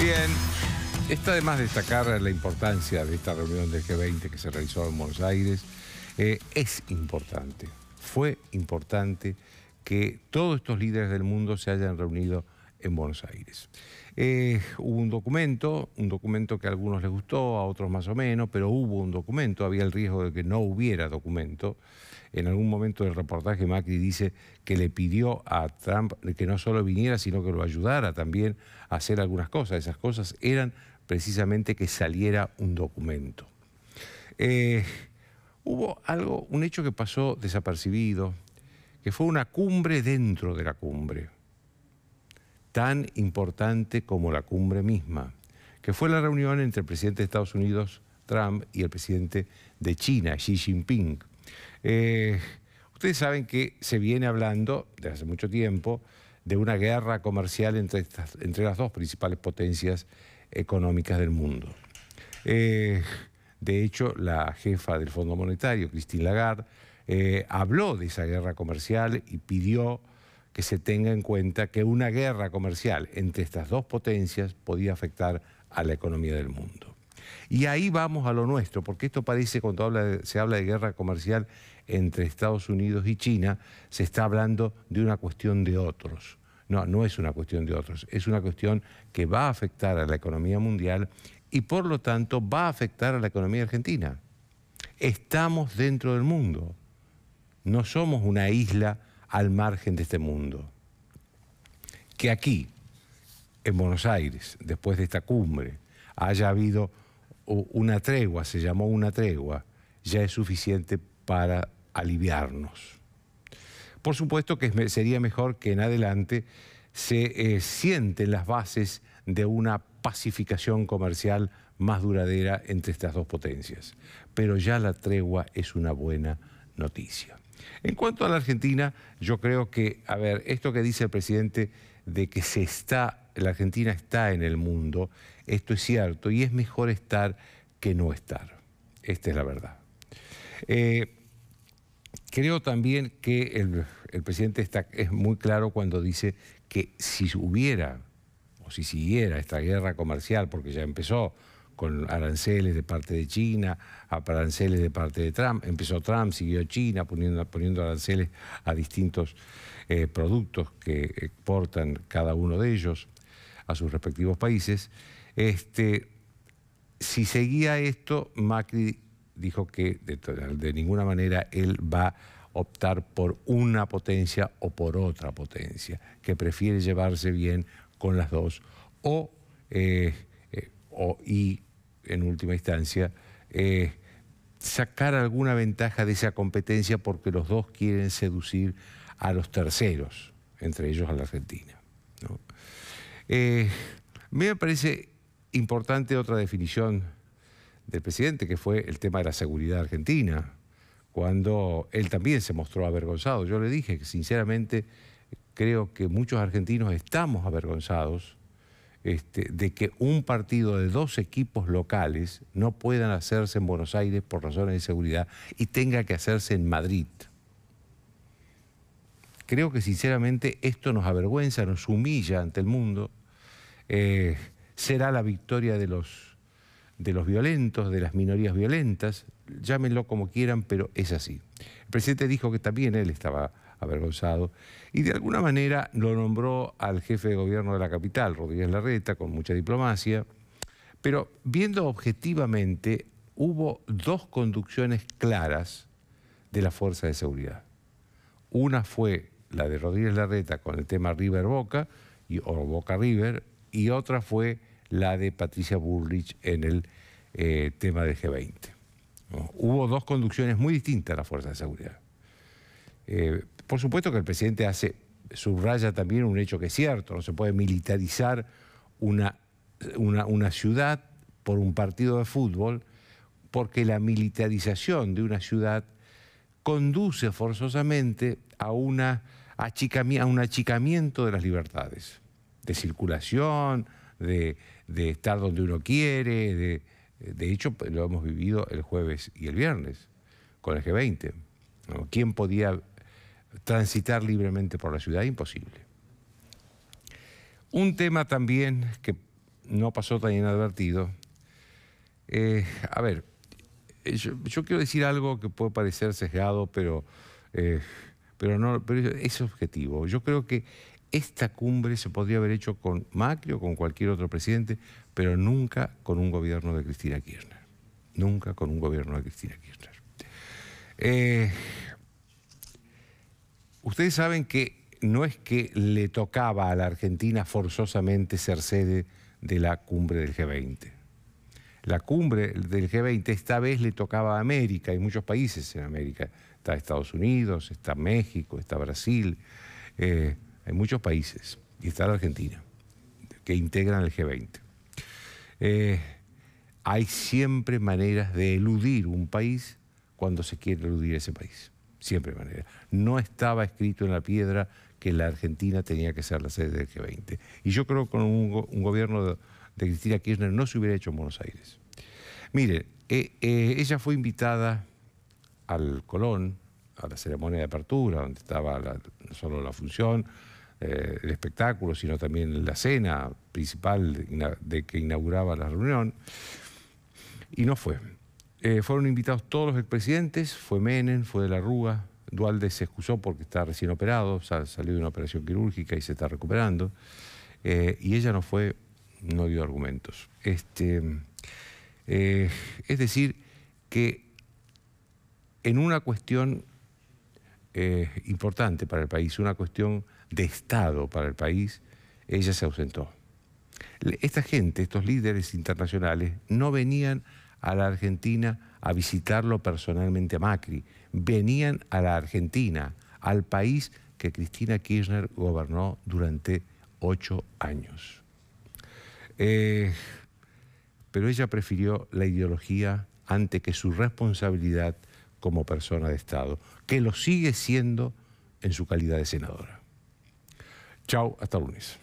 Bien. Está además destacar la importancia de esta reunión del G20 que se realizó en Buenos Aires. Eh, es importante, fue importante que todos estos líderes del mundo se hayan reunido en Buenos Aires. Eh, hubo un documento, un documento que a algunos les gustó, a otros más o menos, pero hubo un documento, había el riesgo de que no hubiera documento. En algún momento del reportaje Macri dice que le pidió a Trump que no solo viniera, sino que lo ayudara también a hacer algunas cosas. Esas cosas eran precisamente que saliera un documento. Eh, hubo algo, un hecho que pasó desapercibido, que fue una cumbre dentro de la cumbre tan importante como la cumbre misma, que fue la reunión entre el presidente de Estados Unidos, Trump, y el presidente de China, Xi Jinping. Eh, ustedes saben que se viene hablando desde hace mucho tiempo de una guerra comercial entre, entre las dos principales potencias económicas del mundo. Eh, de hecho, la jefa del Fondo Monetario, Christine Lagarde, eh, habló de esa guerra comercial y pidió que se tenga en cuenta que una guerra comercial entre estas dos potencias podía afectar a la economía del mundo. Y ahí vamos a lo nuestro, porque esto parece cuando se habla de guerra comercial entre Estados Unidos y China, se está hablando de una cuestión de otros. No, no es una cuestión de otros, es una cuestión que va a afectar a la economía mundial y por lo tanto va a afectar a la economía argentina. Estamos dentro del mundo, no somos una isla al margen de este mundo. Que aquí, en Buenos Aires, después de esta cumbre, haya habido una tregua, se llamó una tregua, ya es suficiente para aliviarnos. Por supuesto que sería mejor que en adelante se eh, sienten las bases de una pacificación comercial más duradera entre estas dos potencias. Pero ya la tregua es una buena noticia. En cuanto a la Argentina, yo creo que, a ver, esto que dice el presidente de que se está, la Argentina está en el mundo, esto es cierto y es mejor estar que no estar. Esta es la verdad. Eh, creo también que el, presidente está, es muy claro cuando dice que si hubiera o si siguiera esta guerra comercial, porque ya empezó, con aranceles de parte de China, aranceles de parte de Trump. Empezó Trump, siguió China poniendo, poniendo aranceles a distintos eh, productos que exportan cada uno de ellos a sus respectivos países. Este, si seguía esto, Macri dijo que de, ninguna manera él va a optar por una potencia o por otra potencia, que prefiere llevarse bien con las dos o, eh, eh, o y en última instancia, eh, sacar alguna ventaja de esa competencia porque los dos quieren seducir a los terceros, entre ellos a la Argentina. ¿no? Eh, me parece importante otra definición del presidente, que fue el tema de la seguridad argentina, cuando él también se mostró avergonzado. Yo le dije que sinceramente creo que muchos argentinos estamos avergonzados este, de que un partido de dos equipos locales no puedan hacerse en Buenos Aires por razones de seguridad y tenga que hacerse en Madrid. Creo que sinceramente esto nos avergüenza, nos humilla ante el mundo. Eh, será la victoria de los, de los violentos, de las minorías violentas, llámenlo como quieran, pero es así. El presidente dijo que también él estaba avergonzado, y de alguna manera lo nombró al jefe de gobierno de la capital, Rodríguez Larreta, con mucha diplomacia, pero viendo objetivamente, hubo dos conducciones claras de la fuerza de seguridad. Una fue la de Rodríguez Larreta con el tema River Boca, y, o Boca River, y otra fue la de Patricia Burrich en el eh, tema del G20. Hubo dos conducciones muy distintas de la fuerza de seguridad. Eh, por supuesto que el presidente hace, subraya también un hecho que es cierto, no se puede militarizar una, una, ciudad por un partido de fútbol, porque la militarización de una ciudad conduce forzosamente a, una a un achicamiento de las libertades, de circulación, de, estar donde uno quiere, de, hecho lo hemos vivido el jueves y el viernes con el G20. ¿Quién podía transitar libremente por la ciudad, imposible. Un tema también que no pasó tan inadvertido. Eh, a ver, eh, yo, quiero decir algo que puede parecer sesgado, pero, eh, pero, no, pero es objetivo. Yo creo que esta cumbre se podría haber hecho con Macri o con cualquier otro presidente, pero nunca con un gobierno de Cristina Kirchner. Nunca con un gobierno de Cristina Kirchner. Eh, Ustedes saben que no es que le tocaba a la Argentina forzosamente ser sede de la cumbre del G20. La cumbre del G20 esta vez le tocaba a América hay muchos países en América. Está Estados Unidos, está México, está Brasil, eh, hay muchos países y está la Argentina que integran el G20. Eh, hay siempre maneras de eludir un país cuando se quiere eludir ese país siempre manera. No estaba escrito en la piedra que la Argentina tenía que ser la sede del G20. Y yo creo que con un, gobierno de, Cristina Kirchner no se hubiera hecho en Buenos Aires. Mire, eh, eh, ella fue invitada al Colón, a la ceremonia de apertura, donde estaba no solo la función, eh, el espectáculo, sino también la cena principal de que inauguraba la reunión, y no fue. Eh, fueron invitados todos los expresidentes, fue Menem, fue de la Rúa, Dualde se excusó porque está recién operado, salió de una operación quirúrgica y se está recuperando, eh, y ella no fue, no dio argumentos. Este, eh, es decir, que en una cuestión importante para el país, una cuestión de Estado para el país, ella se ausentó. Esta gente, estos líderes internacionales, no venían a la Argentina a visitarlo personalmente a Macri. Venían a la Argentina, al país que Cristina Kirchner gobernó durante ocho años. Eh, pero ella prefirió la ideología ante que su responsabilidad como persona de Estado, que lo sigue siendo en su calidad de senadora. Chao, hasta lunes.